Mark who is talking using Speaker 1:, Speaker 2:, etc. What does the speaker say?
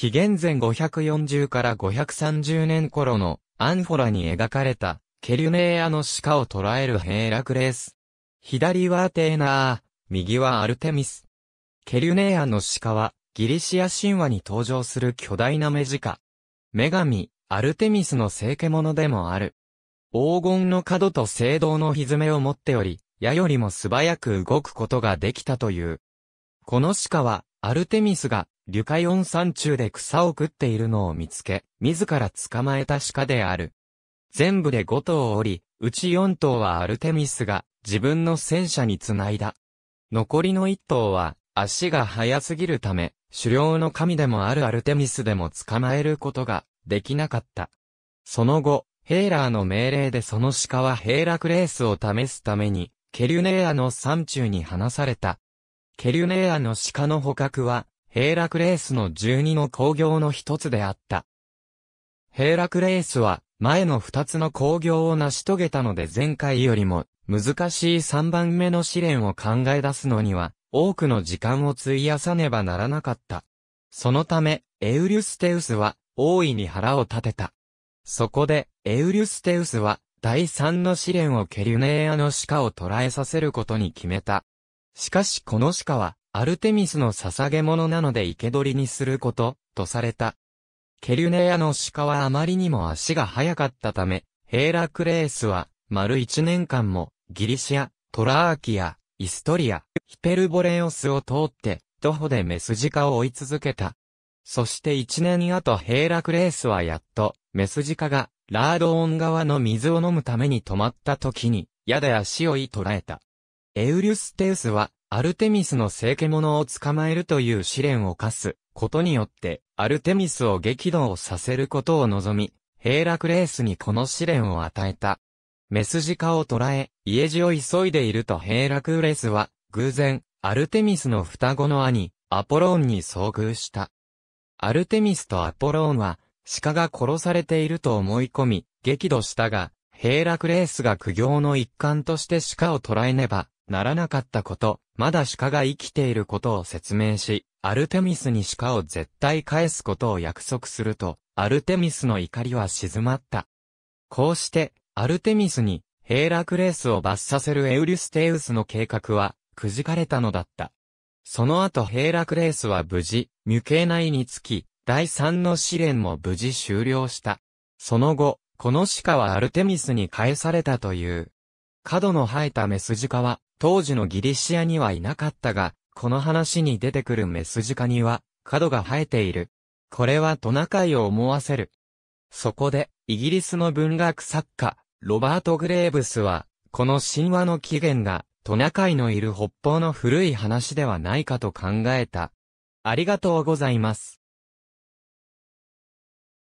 Speaker 1: 紀元前540から530年頃のアンフォラに描かれたケリュネーアの鹿を捉えるヘーラクレース。左はアテーナー、右はアルテミス。ケリュネーアの鹿はギリシア神話に登場する巨大な目鹿。女神、アルテミスの聖獣でもある。黄金の角と聖堂の蹄を持っており、矢よりも素早く動くことができたという。この鹿は、アルテミスがリュカヨン山中で草を食っているのを見つけ、自ら捕まえた鹿である。全部で5頭おり、うち4頭はアルテミスが自分の戦車に繋いだ。残りの1頭は足が速すぎるため、狩猟の神でもあるアルテミスでも捕まえることができなかった。その後、ヘーラーの命令でその鹿はヘーラクレースを試すために、ケリュネアの山中に放された。ケリュネアの鹿の捕獲は、ヘイラクレースの12の工業の一つであった。ヘイラクレースは、前の二つの工業を成し遂げたので前回よりも、難しい三番目の試練を考え出すのには、多くの時間を費やさねばならなかった。そのため、エウリュステウスは、大いに腹を立てた。そこで、エウリュステウスは、第三の試練をケリュネーアの鹿を捕らえさせることに決めた。しかしこの鹿は、アルテミスの捧げ物なので生け捕りにすること、とされた。ケリュネアの鹿はあまりにも足が速かったため、ヘーラクレースは、丸一年間も、ギリシア、トラーキア、イストリア、ヒペルボレオスを通って、徒歩でメス鹿を追い続けた。そして一年後ヘーラクレースはやっと、メス鹿が、ラードオン川の水を飲むために止まった時に、矢で足をい捕らえた。エウリュステウスは、アルテミスの聖獣を捕まえるという試練を課すことによって、アルテミスを激をさせることを望み、ヘイラクレースにこの試練を与えた。メスジカを捕らえ、家路を急いでいるとヘイラクレースは、偶然、アルテミスの双子の兄、アポローンに遭遇した。アルテミスとアポローンは、鹿が殺されていると思い込み、激怒したが、ヘイラクレースが苦行の一環として鹿を捕らえねばならなかったこと、まだ鹿が生きていることを説明し、アルテミスに鹿を絶対返すことを約束すると、アルテミスの怒りは静まった。こうして、アルテミスに、ヘーラクレースを罰させるエウリュステウスの計画は、くじかれたのだった。その後ヘーラクレースは無事、ミュケーナイにつき、第3の試練も無事終了した。その後、この鹿はアルテミスに返されたという。角の生えたメスジカは、当時のギリシアにはいなかったが、この話に出てくるメスジカには、角が生えている。これはトナカイを思わせる。そこで、イギリスの文学作家、ロバート・グレーブスは、この神話の起源が、トナカイのいる北方の古い話ではないかと考えた。ありがとうございます。